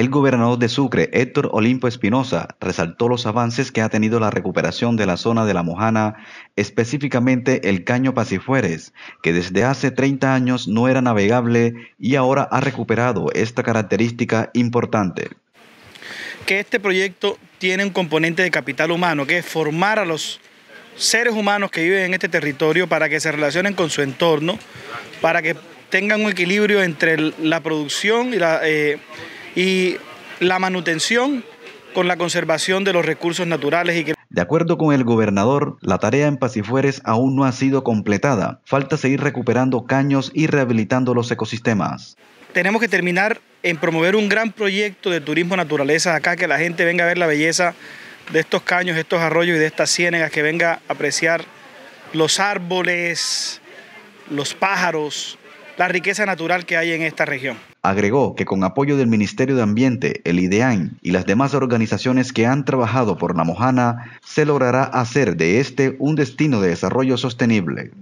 El gobernador de Sucre, Héctor Olimpo Espinosa, resaltó los avances que ha tenido la recuperación de la zona de La Mojana, específicamente el Caño Pasifueres, que desde hace 30 años no era navegable y ahora ha recuperado esta característica importante. Que este proyecto tiene un componente de capital humano, que es formar a los seres humanos que viven en este territorio para que se relacionen con su entorno, para que tengan un equilibrio entre la producción y la... Eh, y la manutención con la conservación de los recursos naturales y de acuerdo con el gobernador, la tarea en Pasifueres aún no ha sido completada. Falta seguir recuperando caños y rehabilitando los ecosistemas. Tenemos que terminar en promover un gran proyecto de turismo naturaleza acá, que la gente venga a ver la belleza de estos caños, estos arroyos y de estas ciénegas, que venga a apreciar los árboles, los pájaros, la riqueza natural que hay en esta región. Agregó que con apoyo del Ministerio de Ambiente, el IDEAN y las demás organizaciones que han trabajado por la se logrará hacer de este un destino de desarrollo sostenible.